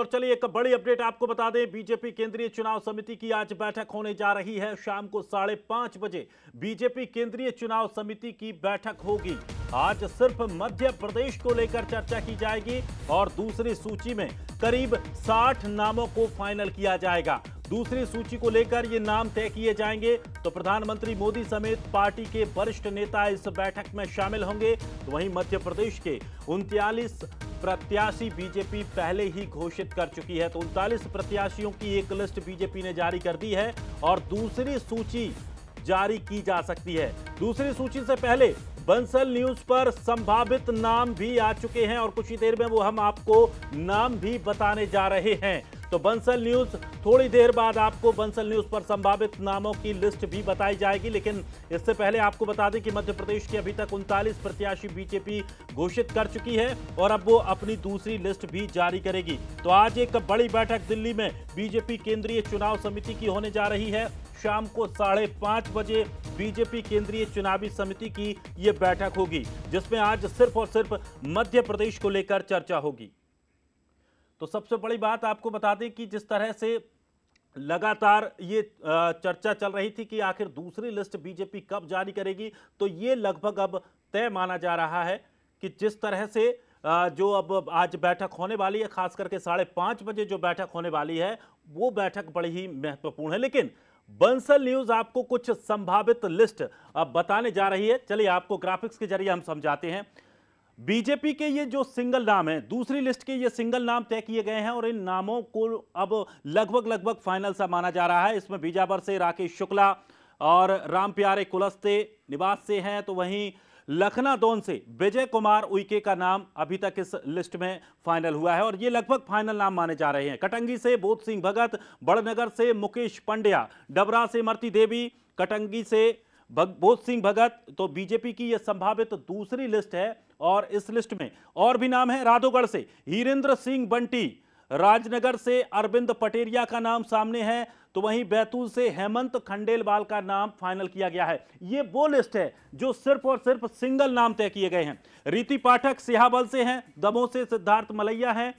और चलिए एक बड़ी अपडेट आपको बता दें बीजेपी केंद्रीय चुनाव समिति की आज बैठक होने जा रही है शाम को साढ़े पांच बजे बीजेपी केंद्रीय चुनाव समिति की बैठक होगी आज सिर्फ मध्य प्रदेश को लेकर चर्चा की जाएगी और दूसरी सूची में करीब 60 नामों को फाइनल किया जाएगा दूसरी सूची को लेकर ये नाम तय किए जाएंगे तो प्रधानमंत्री मोदी समेत पार्टी के वरिष्ठ नेता इस बैठक में शामिल होंगे तो वहीं मध्य प्रदेश के उनतालीस प्रत्याशी बीजेपी पहले ही घोषित कर चुकी है तो उनतालीस प्रत्याशियों की एक लिस्ट बीजेपी ने जारी कर दी है और दूसरी सूची जारी की जा सकती है दूसरी सूची से पहले बंसल न्यूज पर संभावित नाम भी आ चुके हैं और कुछ ही देर में वो हम आपको नाम भी बताने जा रहे हैं तो बंसल न्यूज थोड़ी देर बाद आपको बंसल न्यूज पर संभावित नामों की लिस्ट भी बताई जाएगी लेकिन इससे पहले आपको बता दें कि मध्य प्रदेश के अभी तक उनतालीस प्रत्याशी बीजेपी घोषित कर चुकी है और अब वो अपनी दूसरी लिस्ट भी जारी करेगी तो आज एक बड़ी बैठक दिल्ली में बीजेपी केंद्रीय चुनाव समिति की होने जा रही है शाम को साढ़े पांच बजे बीजेपी केंद्रीय चुनावी समिति की ये बैठक होगी जिसमें आज सिर्फ और सिर्फ मध्य प्रदेश को लेकर चर्चा होगी तो सबसे बड़ी बात आपको बता दें कि जिस तरह से लगातार ये चर्चा चल रही थी कि आखिर दूसरी लिस्ट बीजेपी कब जारी करेगी तो ये लगभग अब तय माना जा रहा है कि जिस तरह से जो अब आज बैठक होने वाली है खास करके साढ़े पाँच बजे जो बैठक होने वाली है वो बैठक बड़ी ही महत्वपूर्ण है लेकिन बंसल न्यूज आपको कुछ संभावित लिस्ट अब बताने जा रही है चलिए आपको ग्राफिक्स के जरिए हम समझाते हैं बीजेपी के ये जो सिंगल नाम है दूसरी लिस्ट के ये सिंगल नाम तय किए गए हैं और इन नामों को अब लगभग लगभग फाइनल सा माना जा रहा है इसमें बीजावर से राकेश शुक्ला और राम प्यारे कुलस्ते निवास से हैं तो वहीं लखना दोन से विजय कुमार उइके का नाम अभी तक इस लिस्ट में फाइनल हुआ है और ये लगभग फाइनल नाम माने जा रहे हैं कटंगी से बोध सिंह भगत बड़नगर से मुकेश पंड्या डबरा से मरती देवी कटंगी से बोध सिंह भगत तो बीजेपी की यह संभावित दूसरी लिस्ट है और इस लिस्ट में और भी नाम है राधोगढ़ से हीरेंद्र सिंह बंटी राजनगर से अरविंद पटेरिया का नाम सामने है तो वहीं बैतूल से हेमंत खंडेलवाल का नाम फाइनल किया गया है ये वो लिस्ट है जो सिर्फ और सिर्फ सिंगल नाम तय किए गए हैं रीति पाठक सिहाबल से हैं दमोह से सिद्धार्थ मलैया हैं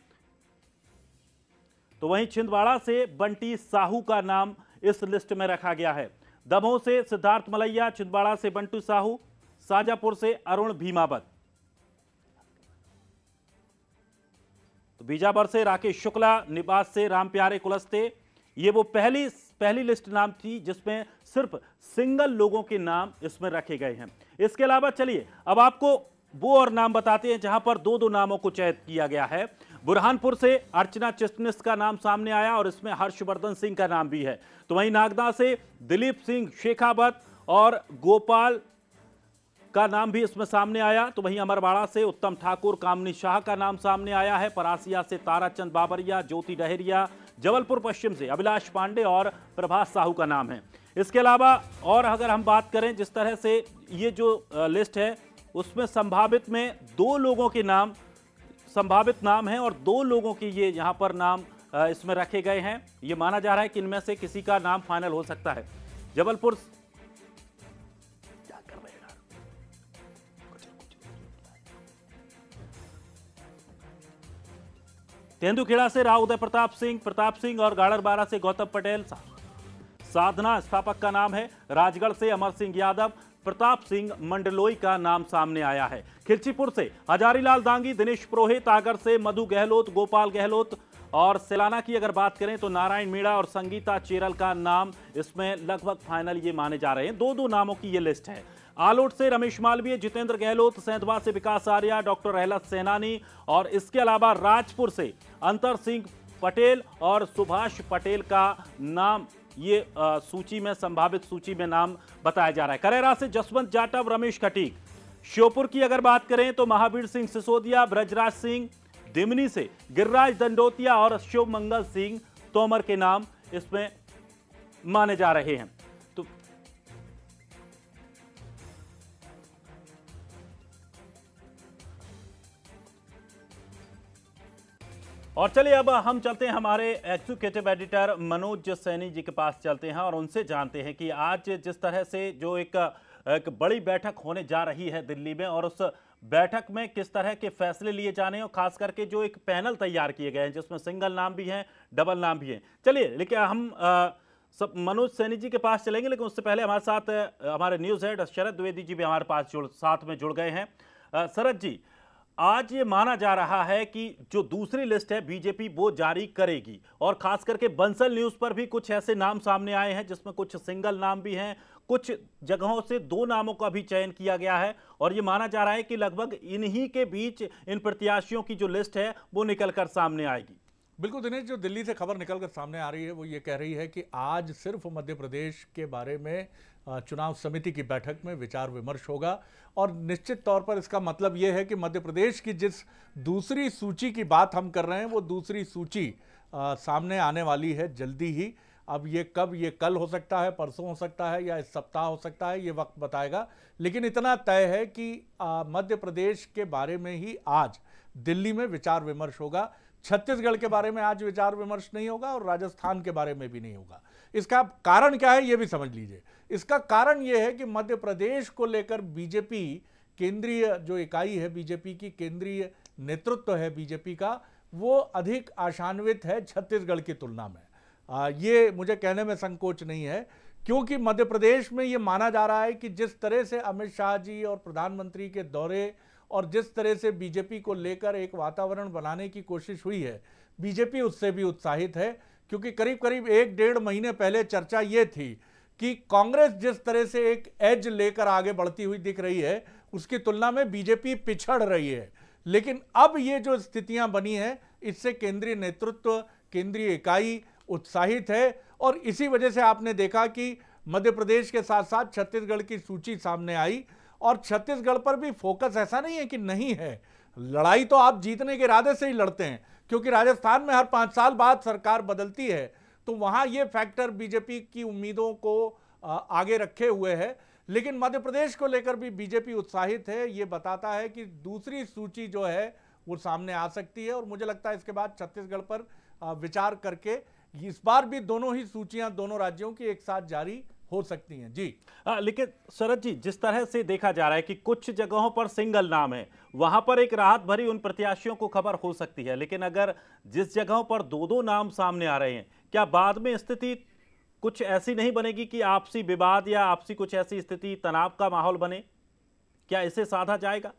तो वहीं छिंदवाड़ा से बंटी साहू का नाम इस लिस्ट में रखा गया है दमोह से सिद्धार्थ मलैया छिंदवाड़ा से बंटू साहू साजापुर से अरुण भीमावत बीजावर से राकेश शुक्ला निवास से राम प्यारे कुलस्ते ये वो पहली पहली लिस्ट नाम थी जिसमें सिर्फ सिंगल लोगों के नाम इसमें रखे गए हैं इसके अलावा चलिए अब आपको वो और नाम बताते हैं जहां पर दो दो नामों को चयन किया गया है बुरहानपुर से अर्चना चिस्टनिस का नाम सामने आया और इसमें हर्षवर्धन सिंह का नाम भी है तो वहीं नागदा से दिलीप सिंह शेखावत और गोपाल का नाम भी इसमें सामने आया तो वहीं अमरवाड़ा से उत्तम ठाकुर कामनी शाह का नाम सामने आया है परासिया से ताराचंद बाबरिया ज्योति डहरिया जबलपुर पश्चिम से अभिलाष पांडे और प्रभात साहू का नाम है इसके अलावा और अगर हम बात करें जिस तरह से ये जो लिस्ट है उसमें संभावित में दो लोगों के नाम संभावित नाम हैं और दो लोगों के ये यहाँ पर नाम इसमें रखे गए हैं ये माना जा रहा है कि इनमें से किसी का नाम फाइनल हो सकता है जबलपुर तेंदुखेड़ा से राव उदय प्रताप सिंह प्रताप सिंह और गाड़रबारा से गौतम पटेल साधना स्थापक का नाम है राजगढ़ से अमर सिंह यादव प्रताप सिंह मंडलोई का नाम सामने आया है खिरचीपुर से हजारीलाल दांगी दिनेश पुरोहित आगर से मधु गहलोत गोपाल गहलोत और सेलाना की अगर बात करें तो नारायण मीणा और संगीता चेरल का नाम इसमें लगभग फाइनल ये माने जा रहे हैं दो दो नामों की ये लिस्ट है आलोट से रमेश मालवीय जितेंद्र गहलोत सैंधवा से विकास आर्या डॉक्टर रहलत सेनानी और इसके अलावा राजपुर से अंतर सिंह पटेल और सुभाष पटेल का नाम ये आ, सूची में संभावित सूची में नाम बताया जा रहा है करेरा से जसवंत जाटव रमेश खटीक श्योपुर की अगर बात करें तो महावीर सिंह सिसोदिया ब्रजराज सिंह दिमनी से गिरिराज दंडोतिया और शिव मंगल सिंह तोमर के नाम इसमें माने जा रहे हैं और चलिए अब हम चलते हैं हमारे एग्जीक्यूटिव एडिटर मनोज सैनी जी के पास चलते हैं और उनसे जानते हैं कि आज जिस तरह से जो एक, एक बड़ी बैठक होने जा रही है दिल्ली में और उस बैठक में किस तरह के फैसले लिए जाने और खास करके जो एक पैनल तैयार किए गए हैं जिसमें सिंगल नाम भी हैं डबल नाम भी हैं चलिए लेकिन हम आ, सब मनोज सैनी जी के पास चलेंगे लेकिन उससे पहले हमारे साथ हमारे न्यूज़ हेड शरद द्विवेदी जी भी हमारे पास जुड़ साथ में जुड़ गए हैं शरद जी आज ये माना जा रहा है कि जो दूसरी लिस्ट है बीजेपी वो जारी करेगी और खास करके बंसल न्यूज पर भी कुछ ऐसे नाम सामने आए हैं जिसमें कुछ सिंगल नाम भी हैं कुछ जगहों से दो नामों का भी चयन किया गया है और ये माना जा रहा है कि लगभग इन्हीं के बीच इन प्रत्याशियों की जो लिस्ट है वो निकलकर सामने आएगी बिल्कुल दिनेश जो दिल्ली से खबर निकल कर सामने आ रही है वो ये कह रही है कि आज सिर्फ मध्य प्रदेश के बारे में चुनाव समिति की बैठक में विचार विमर्श होगा और निश्चित तौर पर इसका मतलब ये है कि मध्य प्रदेश की जिस दूसरी सूची की बात हम कर रहे हैं वो दूसरी सूची आ, सामने आने वाली है जल्दी ही अब ये कब ये कल हो सकता है परसों हो सकता है या इस सप्ताह हो सकता है ये वक्त बताएगा लेकिन इतना तय है कि मध्य प्रदेश के बारे में ही आज दिल्ली में विचार विमर्श होगा छत्तीसगढ़ के बारे में आज विचार विमर्श नहीं होगा और राजस्थान के बारे में भी नहीं होगा इसका कारण क्या है ये भी समझ लीजिए इसका कारण ये है कि मध्य प्रदेश को लेकर बीजेपी केंद्रीय जो इकाई है बीजेपी की केंद्रीय नेतृत्व है बीजेपी का वो अधिक आशान्वित है छत्तीसगढ़ की तुलना में आ, ये मुझे कहने में संकोच नहीं है क्योंकि मध्य प्रदेश में ये माना जा रहा है कि जिस तरह से अमित शाह जी और प्रधानमंत्री के दौरे और जिस तरह से बीजेपी को लेकर एक वातावरण बनाने की कोशिश हुई है बीजेपी उससे भी उत्साहित है क्योंकि करीब करीब एक डेढ़ महीने पहले चर्चा ये थी कि कांग्रेस जिस तरह से एक एज लेकर आगे बढ़ती हुई दिख रही है उसकी तुलना में बीजेपी पिछड़ रही है लेकिन अब ये जो स्थितियां बनी हैं इससे केंद्रीय नेतृत्व केंद्रीय इकाई उत्साहित है और इसी वजह से आपने देखा कि मध्य प्रदेश के साथ साथ छत्तीसगढ़ की सूची सामने आई और छत्तीसगढ़ पर भी फोकस ऐसा नहीं है कि नहीं है लड़ाई तो आप जीतने के इरादे से ही लड़ते हैं क्योंकि राजस्थान में हर पांच साल बाद सरकार बदलती है तो वहां ये फैक्टर बीजेपी की उम्मीदों को आगे रखे हुए है लेकिन मध्य प्रदेश को लेकर भी बीजेपी उत्साहित है ये बताता है कि दूसरी सूची जो है वो सामने आ सकती है और मुझे लगता है इसके बाद छत्तीसगढ़ पर विचार करके इस बार भी दोनों ही सूचियां दोनों राज्यों की एक साथ जारी हो सकती हैं जी आ, लेकिन शरद जी जिस तरह से देखा जा रहा है कि कुछ जगहों पर सिंगल नाम है वहां पर एक राहत भरी उन प्रत्याशियों को खबर हो सकती है लेकिन अगर जिस जगहों पर दो दो नाम सामने आ रहे हैं क्या बाद में स्थिति कुछ ऐसी नहीं बनेगी कि आपसी विवाद या आपसी कुछ ऐसी स्थिति तनाव का माहौल बने क्या इसे साधा जाएगा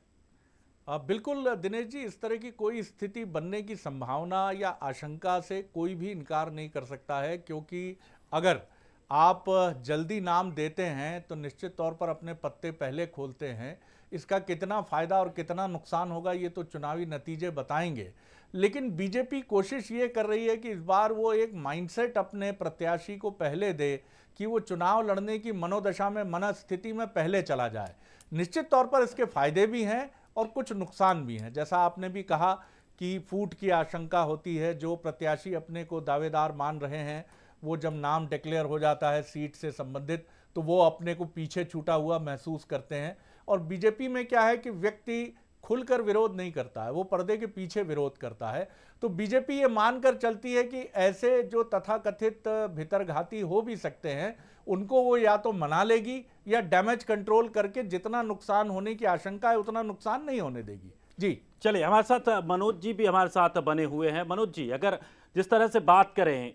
आ, बिल्कुल दिनेश जी इस तरह की कोई स्थिति बनने की संभावना या आशंका से कोई भी इनकार नहीं कर सकता है क्योंकि अगर आप जल्दी नाम देते हैं तो निश्चित तौर पर अपने पत्ते पहले खोलते हैं इसका कितना फ़ायदा और कितना नुकसान होगा ये तो चुनावी नतीजे बताएंगे लेकिन बीजेपी कोशिश ये कर रही है कि इस बार वो एक माइंडसेट अपने प्रत्याशी को पहले दे कि वो चुनाव लड़ने की मनोदशा में मन स्थिति में पहले चला जाए निश्चित तौर पर इसके फ़ायदे भी हैं और कुछ नुकसान भी हैं जैसा आपने भी कहा कि फूट की आशंका होती है जो प्रत्याशी अपने को दावेदार मान रहे हैं वो जब नाम डिक्लेयर हो जाता है सीट से संबंधित तो वो अपने को पीछे छूटा हुआ महसूस करते हैं और बीजेपी में क्या है कि व्यक्ति खुलकर विरोध नहीं करता है वो पर्दे के पीछे विरोध करता है तो बीजेपी ये मानकर चलती है कि ऐसे जो तथाकथित भितरघाती हो भी सकते हैं उनको वो या तो मना लेगी या डैमेज कंट्रोल करके जितना नुकसान होने की आशंका है उतना नुकसान नहीं होने देगी जी चलिए हमारे साथ मनोज जी भी हमारे साथ बने हुए हैं मनोज जी अगर जिस तरह से बात करें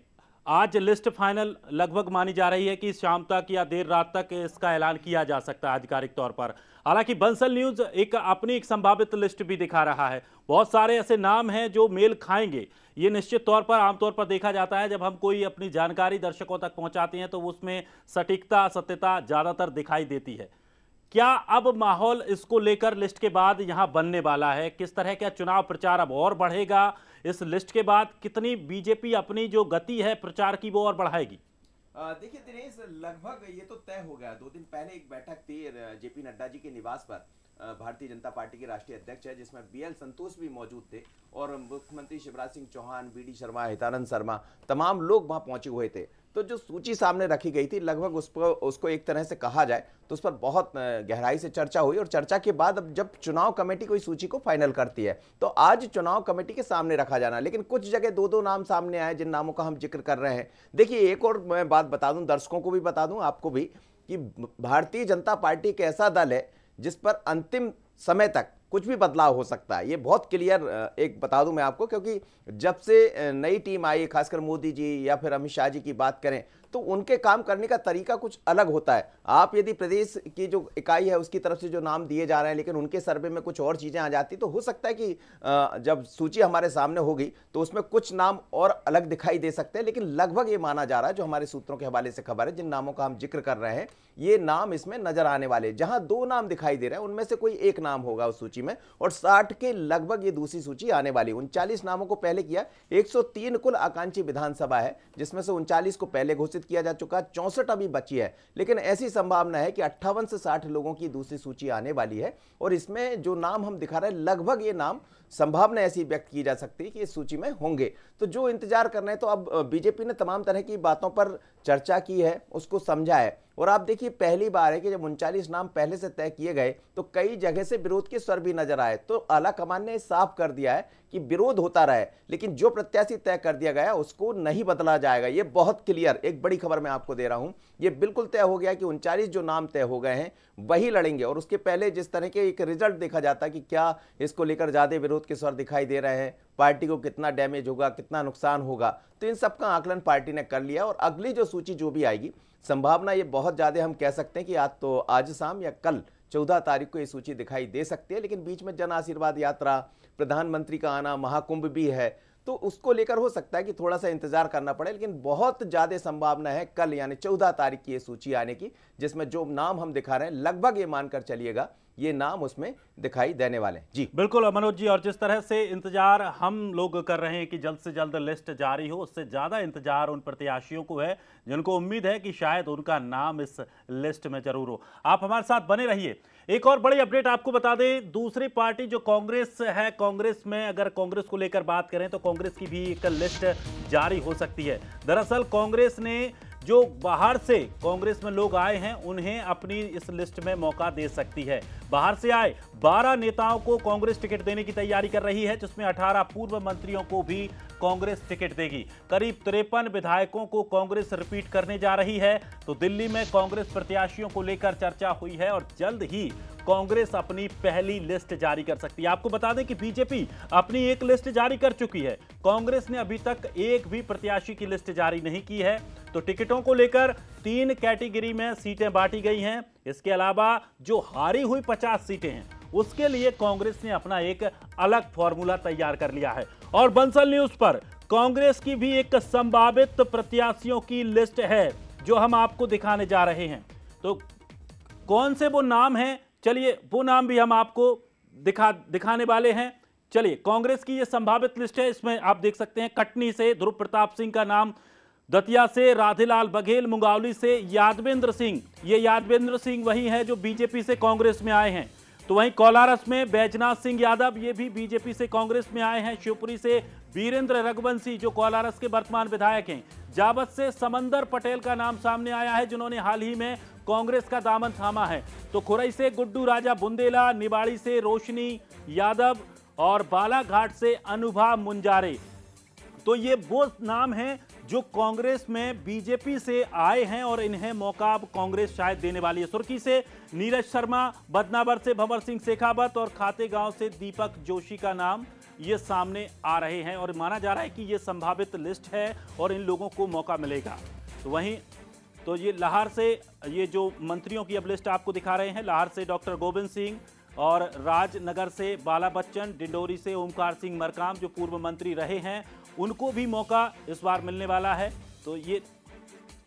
आज लिस्ट फाइनल लगभग मानी जा रही है कि शाम तक या देर रात तक इसका ऐलान किया जा सकता है आधिकारिक तौर पर हालांकि बंसल न्यूज एक अपनी एक संभावित लिस्ट भी दिखा रहा है बहुत सारे ऐसे नाम हैं जो मेल खाएंगे ये निश्चित तौर पर आमतौर पर देखा जाता है जब हम कोई अपनी जानकारी दर्शकों तक पहुंचाते हैं तो उसमें सटीकता सत्यता ज़्यादातर दिखाई देती है क्या अब माहौल इसको लेकर लिस्ट के बाद यहां बनने वाला है किस तरह का चुनाव प्रचार अब और बढ़ेगा इस लिस्ट के बाद कितनी बीजेपी अपनी जो गति है प्रचार की वो और बढ़ाएगी देखिए दिनेश लगभग ये तो तय हो गया दो दिन पहले एक बैठक थी जेपी नड्डा जी के निवास पर भारतीय जनता पार्टी के राष्ट्रीय अध्यक्ष है जिसमें बीएल संतोष भी मौजूद थे और मुख्यमंत्री शिवराज सिंह चौहान बीडी शर्मा हितानंद शर्मा तमाम लोग वहां पहुंचे हुए थे तो जो सूची सामने रखी गई थी लगभग उस पर उसको एक तरह से कहा जाए तो उस पर बहुत गहराई से चर्चा हुई और चर्चा के बाद अब जब चुनाव कमेटी कोई सूची को फाइनल करती है तो आज चुनाव कमेटी के सामने रखा जाना लेकिन कुछ जगह दो दो नाम सामने आए जिन नामों का हम जिक्र कर रहे हैं देखिए एक और मैं बात बता दूँ दर्शकों को भी बता दूँ आपको भी कि भारतीय जनता पार्टी एक ऐसा दल है जिस पर अंतिम समय तक कुछ भी बदलाव हो सकता है ये बहुत क्लियर एक बता दूं मैं आपको क्योंकि जब से नई टीम आई खासकर मोदी जी या फिर अमित शाह जी की बात करें तो उनके काम करने का तरीका कुछ अलग होता है आप यदि प्रदेश की जो इकाई है उसकी तरफ से जो नाम दिए जा रहे हैं लेकिन उनके सर्वे में कुछ और चीज़ें आ जाती तो हो सकता है कि जब सूची हमारे सामने होगी तो उसमें कुछ नाम और अलग दिखाई दे सकते हैं लेकिन लगभग ये माना जा रहा है जो हमारे सूत्रों के हवाले से खबर है जिन नामों का हम जिक्र कर रहे हैं ये नाम इसमें नजर आने वाले जहां दो नाम दिखाई दे रहे हैं उनमें से कोई एक नाम होगा उस सूची में और साठ के लगभग ये दूसरी सूची आने वाली उनचालीस नामों को पहले किया 103 कुल आकांक्षी विधानसभा है जिसमें से उनचालीस को पहले घोषित घोषित किया जा चुका चौंसठ अभी बची है लेकिन ऐसी संभावना है कि अट्ठावन से साठ लोगों की दूसरी सूची आने वाली है और इसमें जो नाम हम दिखा रहे हैं लगभग ये नाम संभावना ऐसी व्यक्त की जा सकती है कि इस सूची में होंगे तो जो इंतजार कर रहे हैं तो अब बीजेपी ने तमाम तरह की बातों पर चर्चा की है उसको समझा है और आप देखिए पहली बार है कि जब उनचालीस नाम पहले से तय किए गए तो कई जगह से विरोध के स्वर भी नजर आए तो आला कमान ने साफ कर दिया है कि विरोध होता रहे लेकिन जो प्रत्याशी तय कर दिया गया उसको नहीं बदला जाएगा ये बहुत क्लियर एक बड़ी खबर मैं आपको दे रहा हूं ये बिल्कुल तय हो गया कि उनचालीस जो नाम तय हो गए हैं वही लड़ेंगे और उसके पहले जिस तरह के एक रिजल्ट देखा जाता है कि क्या इसको लेकर ज़्यादा विरोध के स्वर दिखाई दे रहे हैं पार्टी को कितना डैमेज होगा कितना नुकसान होगा तो इन सब का आकलन पार्टी ने कर लिया और अगली जो सूची जो भी आएगी संभावना ये बहुत ज़्यादा हम कह सकते हैं कि आज तो आज शाम या कल चौदह तारीख को ये सूची दिखाई दे सकती है लेकिन बीच में जन आशीर्वाद यात्रा प्रधानमंत्री का आना महाकुंभ भी है तो उसको लेकर हो सकता है कि थोड़ा सा इंतजार करना पड़े लेकिन बहुत ज़्यादा संभावना है कल यानी चौदह तारीख की ये सूची आने की जिसमें जो नाम हम दिखा रहे हैं लगभग ये मानकर चलिएगा ये नाम उसमें दिखाई देने वाले हैं जी बिल्कुल मनोज जी और जिस तरह से इंतजार हम लोग कर रहे हैं कि जल्द से जल्द लिस्ट जारी हो उससे ज़्यादा इंतजार उन प्रत्याशियों को है जिनको उम्मीद है कि शायद उनका नाम इस लिस्ट में जरूर हो आप हमारे साथ बने रहिए एक और बड़ी अपडेट आपको बता दें दूसरी पार्टी जो कांग्रेस है कांग्रेस में अगर कांग्रेस को लेकर बात करें तो कांग्रेस की भी एक लिस्ट जारी हो सकती है दरअसल कांग्रेस ने जो बाहर से कांग्रेस में लोग आए हैं उन्हें अपनी इस लिस्ट में मौका दे सकती है बाहर से आए 12 नेताओं को कांग्रेस टिकट देने की तैयारी कर रही है जिसमें 18 पूर्व मंत्रियों को भी कांग्रेस टिकट देगी करीब तिरपन विधायकों को कांग्रेस रिपीट करने जा रही है तो दिल्ली में कांग्रेस प्रत्याशियों को लेकर चर्चा हुई है और जल्द ही कांग्रेस अपनी पहली लिस्ट जारी कर सकती है आपको बता दें कि बीजेपी अपनी एक लिस्ट जारी कर चुकी है कांग्रेस ने अभी तक एक भी प्रत्याशी की लिस्ट जारी नहीं की है तो टिकटों को लेकर तीन कैटेगरी में सीटें बांटी गई हैं इसके अलावा जो हारी हुई पचास सीटें हैं उसके लिए कांग्रेस ने अपना एक अलग फॉर्मूला तैयार कर लिया है और बंसल न्यूज पर कांग्रेस की भी एक संभावित प्रत्याशियों की लिस्ट है जो हम आपको दिखाने जा रहे हैं तो कौन से वो नाम है चलिए वो नाम भी हम आपको दिखा दिखाने वाले हैं चलिए कांग्रेस की ये संभावित लिस्ट है इसमें आप देख सकते हैं कटनी से ध्रुव प्रताप सिंह का नाम दतिया से राधेलाल बघेल मुंगावली से यादवेंद्र सिंह ये यादवेंद्र सिंह वही हैं जो बीजेपी से कांग्रेस में आए हैं तो वहीं कोलारस में बैजनाथ सिंह यादव ये भी बीजेपी से कांग्रेस में आए हैं शिवपुरी से वीरेंद्र रघुवंशी जो कोलारस के वर्तमान विधायक हैं जावत से समंदर पटेल का नाम सामने आया है जिन्होंने हाल ही में कांग्रेस का दामन थामा है तो खुरई से गुड्डू राजा बुंदेला निवाड़ी से रोशनी यादव और बालाघाट से अनुभा मुंजारे तो ये वो नाम हैं जो कांग्रेस में बीजेपी से आए हैं और इन्हें मौका अब कांग्रेस शायद देने वाली है सुर्खी से नीरज शर्मा बदनावर से भंवर सिंह शेखावत और खाते गांव से दीपक जोशी का नाम ये सामने आ रहे हैं और माना जा रहा है कि ये संभावित लिस्ट है और इन लोगों को मौका मिलेगा तो वहीं तो ये लाहौर से ये जो मंत्रियों की अब लिस्ट आपको दिखा रहे हैं लाहौर से डॉक्टर गोविंद सिंह और राजनगर से बाला बच्चन डिंडोरी से ओमकार सिंह मरकाम जो पूर्व मंत्री रहे हैं उनको भी मौका इस बार मिलने वाला है तो ये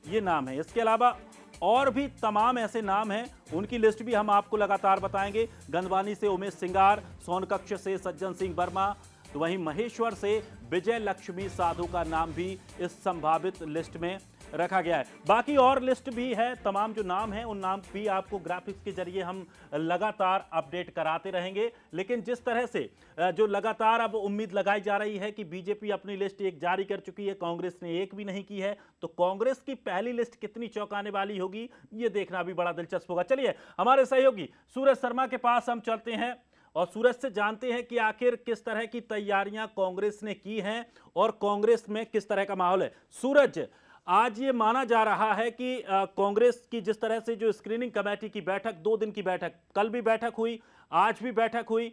ये नाम है इसके अलावा और भी तमाम ऐसे नाम हैं उनकी लिस्ट भी हम आपको लगातार बताएंगे गंदवानी से उमेश सिंगार सोनकक्ष से सज्जन सिंह वर्मा तो वहीं महेश्वर से विजय लक्ष्मी साधु का नाम भी इस संभावित लिस्ट में रखा गया है बाकी और लिस्ट भी है तमाम जो नाम है उन नाम भी आपको ग्राफिक्स के जरिए हम लगातार अपडेट कराते रहेंगे लेकिन जिस तरह से जो लगातार अब उम्मीद लगाई जा रही है कि बीजेपी अपनी लिस्ट एक जारी कर चुकी है कांग्रेस ने एक भी नहीं की है तो कांग्रेस की पहली लिस्ट कितनी चौंकाने वाली होगी ये देखना भी बड़ा दिलचस्प होगा चलिए हमारे सहयोगी सूरज शर्मा के पास हम चलते हैं और सूरज से जानते हैं कि आखिर किस तरह की तैयारियां कांग्रेस ने की हैं और कांग्रेस में किस तरह का माहौल है सूरज आज ये माना जा रहा है कि कांग्रेस की जिस तरह से जो स्क्रीनिंग कमेटी की बैठक दो दिन की बैठक कल भी बैठक हुई आज भी बैठक हुई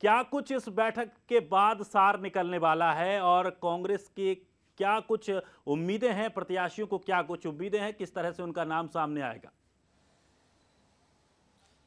क्या कुछ इस बैठक के बाद सार निकलने वाला है और कांग्रेस के क्या कुछ उम्मीदें हैं प्रत्याशियों को क्या कुछ उम्मीदें हैं किस तरह से उनका नाम सामने आएगा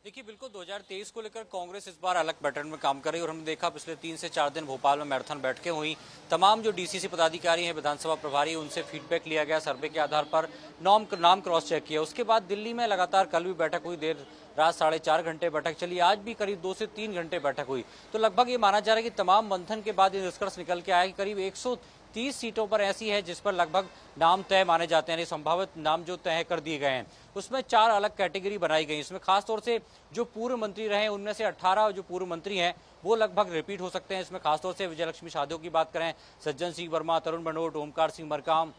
देखिए बिल्कुल 2023 को लेकर कांग्रेस इस बार अलग पैटर्न में काम कर रही है और हमने देखा पिछले तीन से चार दिन भोपाल में मैराथन बैठकें हुई तमाम जो डीसीसी पदाधिकारी हैं विधानसभा प्रभारी उनसे फीडबैक लिया गया सर्वे के आधार पर नॉम नाम क्रॉस चेक किया उसके बाद दिल्ली में लगातार कल भी बैठक हुई देर रात साढ़े चार घंटे बैठक चली आज भी करीब दो से तीन घंटे बैठक हुई तो लगभग ये माना जा रहा है कि तमाम मंथन के बाद ये निष्कर्ष निकल के आया कि करीब एक 30 सीटों पर ऐसी है जिस पर लगभग नाम तय माने जाते हैं संभावित नाम जो तय कर दिए गए हैं उसमें चार अलग कैटेगरी बनाई गई इसमें खासतौर से जो पूर्व मंत्री रहे उनमें से 18 जो पूर्व मंत्री हैं वो लगभग रिपीट हो सकते हैं इसमें खासतौर से विजयलक्ष्मी साधो की बात करें सज्जन सिंह वर्मा तरुण बनोट ओमकार सिंह मरकाम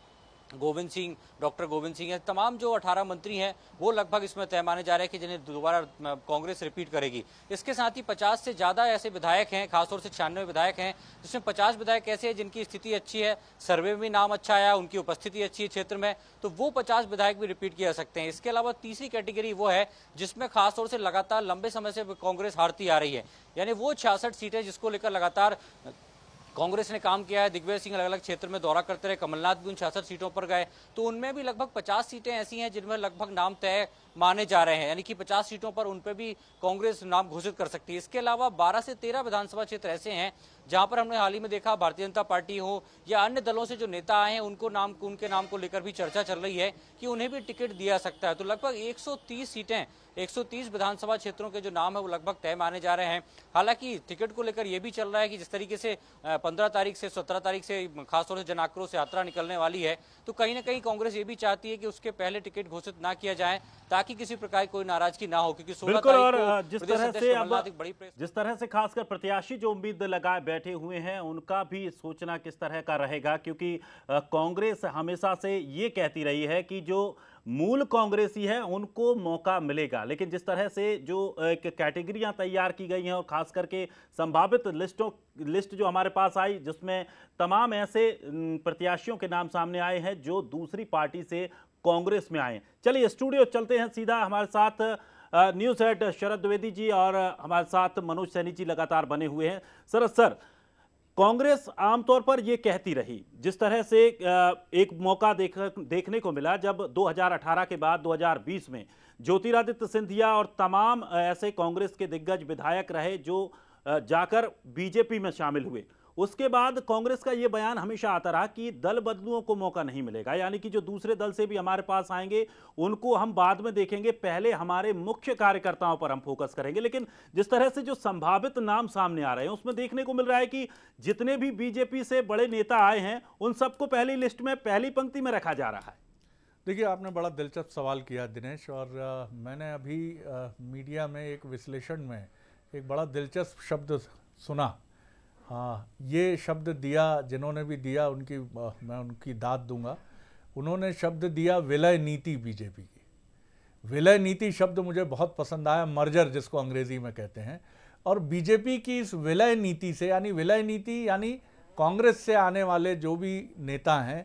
गोविंद सिंह डॉक्टर गोविंद सिंह तमाम जो 18 मंत्री हैं वो लगभग इसमें तय माने जा रहे हैं कि जिन्हें दोबारा कांग्रेस रिपीट करेगी इसके साथ ही 50 से ज़्यादा ऐसे विधायक हैं खासतौर से छियानवे विधायक हैं जिसमें 50 विधायक ऐसे हैं जिनकी स्थिति अच्छी है सर्वे में नाम अच्छा आया उनकी उपस्थिति अच्छी है क्षेत्र में तो वो पचास विधायक भी रिपीट किया जा सकते हैं इसके अलावा तीसरी कैटेगरी वो है जिसमें खासतौर से लगातार लंबे समय से कांग्रेस हारती आ रही है यानी वो छियासठ सीटें जिसको लेकर लगातार कांग्रेस ने काम किया है दिग्विजय सिंह अलग अलग क्षेत्र में दौरा करते रहे कमलनाथ भी उन छियासठ सीटों पर गए तो उनमें भी लगभग पचास सीटें ऐसी हैं जिनमें लगभग नाम तय माने जा रहे हैं यानी कि 50 सीटों पर उन पर भी कांग्रेस नाम घोषित कर सकती है इसके अलावा 12 से 13 विधानसभा क्षेत्र ऐसे हैं जहां पर हमने हाल ही में देखा भारतीय जनता पार्टी हो या अन्य दलों से जो नेता आए हैं उनको नाम उनके नाम को लेकर भी चर्चा चल रही है कि उन्हें भी टिकट दिया सकता है तो लगभग एक सीटें 130 विधानसभा क्षेत्रों के जो नाम है वो लगभग तय माने जा रहे हैं हालांकि टिकट को लेकर यह भी चल रहा है कि जिस तरीके से 15 तारीख से 17 तारीख से खासतौर से जनाक्रोश यात्रा निकलने वाली है तो कहीं ना कहीं कांग्रेस ये भी चाहती है कि उसके पहले टिकट घोषित ना किया जाए ताकि ताकि किसी प्रकार कोई नाराजगी ना हो क्योंकि बिल्कुल और जिस तरह से बड़ी जिस तरह से खासकर प्रत्याशी जो उम्मीद लगाए बैठे हुए हैं उनका भी सोचना किस तरह का रहेगा क्योंकि कांग्रेस हमेशा से ये कहती रही है कि जो मूल कांग्रेसी है उनको मौका मिलेगा लेकिन जिस तरह से जो एक कैटेगरियां तैयार की गई हैं और खास करके संभावित लिस्टों लिस्ट जो हमारे पास आई जिसमें तमाम ऐसे प्रत्याशियों के नाम सामने आए हैं जो दूसरी पार्टी से कांग्रेस में आए चलिए स्टूडियो चलते हैं सीधा हमारे साथ न्यूज हेड शरद द्विवेदी जी और हमारे साथ मनोज सैनी जी लगातार बने हुए हैं सर सर कांग्रेस आमतौर पर यह कहती रही जिस तरह से एक मौका देख देखने को मिला जब 2018 के बाद 2020 में ज्योतिरादित्य सिंधिया और तमाम ऐसे कांग्रेस के दिग्गज विधायक रहे जो जाकर बीजेपी में शामिल हुए उसके बाद कांग्रेस का यह बयान हमेशा आता रहा कि दल बदलुओं को मौका नहीं मिलेगा यानी कि जो दूसरे दल से भी हमारे पास आएंगे उनको हम बाद में देखेंगे पहले हमारे मुख्य कार्यकर्ताओं पर हम फोकस करेंगे लेकिन जिस तरह से जो संभावित नाम सामने आ रहे हैं उसमें देखने को मिल रहा है कि जितने भी बीजेपी से बड़े नेता आए हैं उन सबको पहली लिस्ट में पहली पंक्ति में रखा जा रहा है देखिए आपने बड़ा दिलचस्प सवाल किया दिनेश और मैंने अभी मीडिया में एक विश्लेषण में एक बड़ा दिलचस्प शब्द सुना हाँ ये शब्द दिया जिन्होंने भी दिया उनकी मैं उनकी दाद दूंगा उन्होंने शब्द दिया विलय नीति बीजेपी की विलय नीति शब्द मुझे बहुत पसंद आया मर्जर जिसको अंग्रेजी में कहते हैं और बीजेपी की इस विलय नीति से यानी विलय नीति यानी कांग्रेस से आने वाले जो भी नेता हैं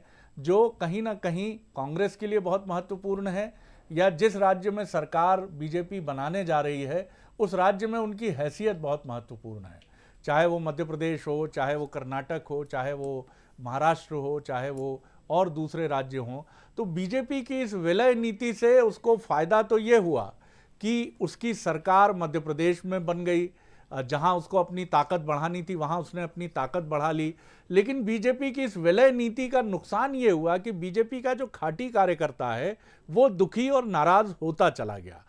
जो कहीं ना कहीं कांग्रेस के लिए बहुत महत्वपूर्ण है या जिस राज्य में सरकार बीजेपी बनाने जा रही है उस राज्य में उनकी हैसियत बहुत महत्वपूर्ण है चाहे वो मध्य प्रदेश हो चाहे वो कर्नाटक हो चाहे वो महाराष्ट्र हो चाहे वो और दूसरे राज्य हों तो बीजेपी की इस विलय नीति से उसको फ़ायदा तो ये हुआ कि उसकी सरकार मध्य प्रदेश में बन गई जहां उसको अपनी ताकत बढ़ानी थी वहां उसने अपनी ताकत बढ़ा ली लेकिन बीजेपी की इस विलय नीति का नुकसान ये हुआ कि बीजेपी का जो खाटी कार्यकर्ता है वो दुखी और नाराज़ होता चला गया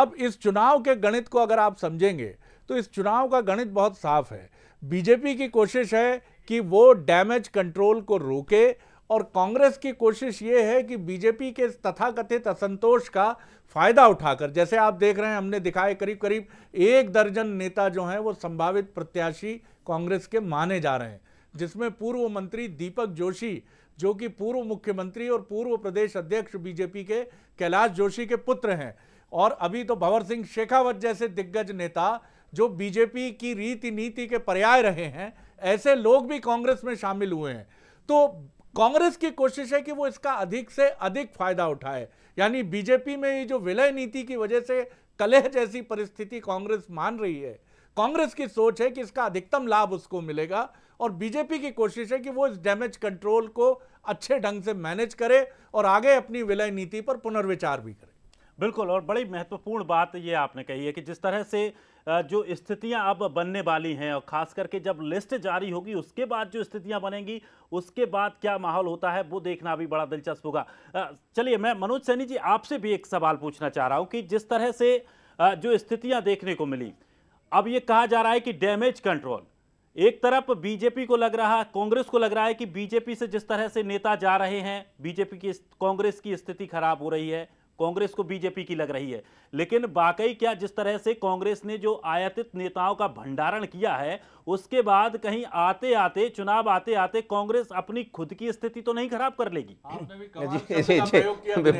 अब इस चुनाव के गणित को अगर आप समझेंगे तो इस चुनाव का गणित बहुत साफ है बीजेपी की कोशिश है कि वो डैमेज कंट्रोल को रोके और कांग्रेस की कोशिश ये है कि बीजेपी के तथाकथित असंतोष का फायदा उठाकर जैसे आप देख रहे हैं हमने दिखाए करीब करीब एक दर्जन नेता जो हैं वो संभावित प्रत्याशी कांग्रेस के माने जा रहे हैं जिसमें पूर्व मंत्री दीपक जोशी जो कि पूर्व मुख्यमंत्री और पूर्व प्रदेश अध्यक्ष बीजेपी के कैलाश जोशी के पुत्र हैं और अभी तो भंवर सिंह शेखावत जैसे दिग्गज नेता जो बीजेपी की रीति नीति के पर्याय रहे हैं ऐसे लोग भी कांग्रेस में शामिल हुए हैं तो कांग्रेस की कोशिश है कि वो इसका अधिक से अधिक फायदा उठाए यानी बीजेपी में ये जो विलय नीति की वजह से कलह जैसी परिस्थिति कांग्रेस मान रही है कांग्रेस की सोच है कि इसका अधिकतम लाभ उसको मिलेगा और बीजेपी की कोशिश है कि वो इस डैमेज कंट्रोल को अच्छे ढंग से मैनेज करे और आगे अपनी विलय नीति पर पुनर्विचार भी करे बिल्कुल और बड़ी महत्वपूर्ण बात ये आपने कही है कि जिस तरह से जो स्थितियां अब बनने वाली हैं और खास करके जब लिस्ट जारी होगी उसके बाद जो स्थितियां बनेंगी उसके बाद क्या माहौल होता है वो देखना भी बड़ा दिलचस्प होगा चलिए मैं मनोज सैनी जी आपसे भी एक सवाल पूछना चाह रहा हूँ कि जिस तरह से जो स्थितियाँ देखने को मिली अब ये कहा जा रहा है कि डैमेज कंट्रोल एक तरफ बीजेपी को लग रहा कांग्रेस को लग रहा है कि बीजेपी से जिस तरह से नेता जा रहे हैं बीजेपी की कांग्रेस की स्थिति खराब हो रही है कांग्रेस को बीजेपी की लग रही है लेकिन वाकई क्या जिस तरह से कांग्रेस ने जो आयातित नेताओं का भंडारण किया है उसके बाद कहीं आते आते चुनाव आते आते कांग्रेस अपनी खुद की स्थिति तो नहीं खराब कर लेगी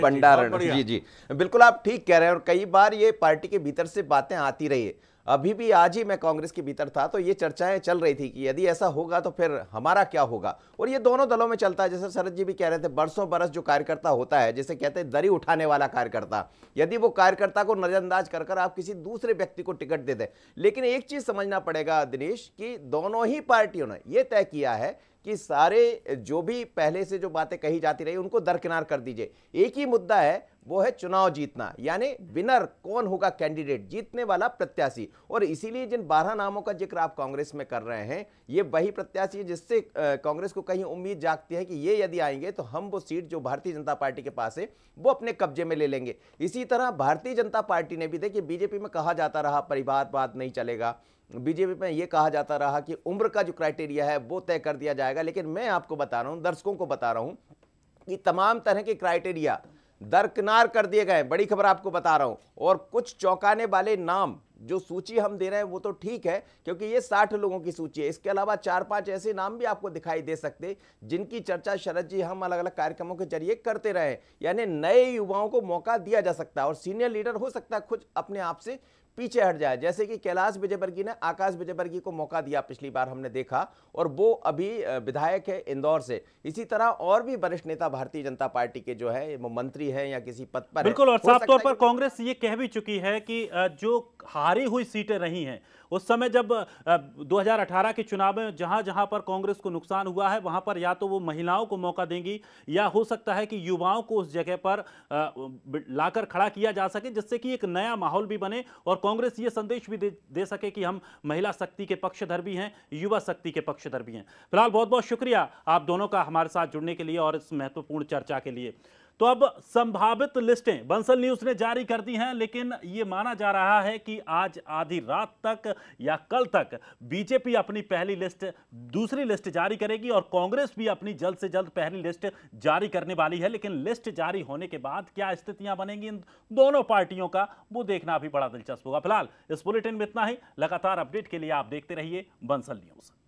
भंडारण जी जी बिल्कुल आप ठीक कह रहे हैं और कई बार ये पार्टी के भीतर से बातें आती रही है अभी भी आज ही मैं कांग्रेस के भीतर था तो ये चर्चाएं चल रही थी कि यदि ऐसा होगा तो फिर हमारा क्या होगा और ये दोनों दलों में चलता है जैसे शरद जी भी कह रहे थे बरसों बरस जो कार्यकर्ता होता है जैसे कहते हैं दरी उठाने वाला कार्यकर्ता यदि वो कार्यकर्ता को नज़रअंदाज कर आप किसी दूसरे व्यक्ति को टिकट दे दें लेकिन एक चीज़ समझना पड़ेगा दिनेश कि दोनों ही पार्टियों ने यह तय किया है कि सारे जो भी पहले से जो बातें कही जाती रही उनको दरकिनार कर दीजिए एक ही मुद्दा है वो है चुनाव जीतना यानी विनर कौन होगा कैंडिडेट जीतने वाला प्रत्याशी और इसीलिए जिन बारह नामों का जिक्र आप कांग्रेस में कर रहे हैं ये वही प्रत्याशी है जिससे कांग्रेस को कहीं उम्मीद जागती है कि ये यदि आएंगे तो हम वो सीट जो भारतीय जनता पार्टी के पास है वो अपने कब्जे में ले लेंगे इसी तरह भारतीय जनता पार्टी ने भी देखिए बीजेपी में कहा जाता रहा परिवारवाद नहीं चलेगा बीजेपी में ये कहा जाता रहा कि उम्र का जो क्राइटेरिया है वो तय कर दिया जाएगा लेकिन मैं आपको बता रहा हूँ दर्शकों को बता रहा हूँ कि तमाम तरह के क्राइटेरिया दरकिनार कर दिए गए बड़ी खबर आपको बता रहा हूँ और कुछ चौंकाने वाले नाम जो सूची हम दे रहे हैं वो तो ठीक है क्योंकि ये साठ लोगों की सूची है इसके अलावा चार पांच ऐसे नाम भी आपको दिखाई दे सकते जिनकी चर्चा शरद जी हम अलग अलग कार्यक्रमों के जरिए करते रहे यानी नए युवाओं को मौका दिया जा सकता है और सीनियर लीडर हो सकता है खुद अपने आप से पीछे हट जाए जैसे कि कैलाश विजयवर्गीय ने आकाश विजयवर्गीय को मौका दिया पिछली बार हमने देखा और वो अभी विधायक है इंदौर से इसी तरह और भी वरिष्ठ नेता भारतीय जनता पार्टी के जो है वो मंत्री हैं या किसी पद पर बिल्कुल और साफ तौर पर कांग्रेस ये कह भी चुकी है कि जो हारी हुई सीटें रही हैं उस समय जब 2018 के चुनाव में जहां जहां पर कांग्रेस को नुकसान हुआ है वहां पर या तो वो महिलाओं को मौका देंगी या हो सकता है कि युवाओं को उस जगह पर लाकर खड़ा किया जा सके जिससे कि एक नया माहौल भी बने और कांग्रेस ये संदेश भी दे, दे सके कि हम महिला शक्ति के पक्षधर भी हैं युवा शक्ति के पक्षधर भी हैं फिलहाल बहुत बहुत शुक्रिया आप दोनों का हमारे साथ जुड़ने के लिए और इस महत्वपूर्ण चर्चा के लिए तो अब संभावित लिस्टें बंसल न्यूज ने जारी कर दी हैं लेकिन ये माना जा रहा है कि आज आधी रात तक या कल तक बीजेपी अपनी पहली लिस्ट दूसरी लिस्ट जारी करेगी और कांग्रेस भी अपनी जल्द से जल्द पहली लिस्ट जारी करने वाली है लेकिन लिस्ट जारी होने के बाद क्या स्थितियां बनेंगी इन दोनों पार्टियों का वो देखना भी बड़ा दिलचस्प होगा फिलहाल इस बुलेटिन में इतना ही लगातार अपडेट के लिए आप देखते रहिए बंसल न्यूज़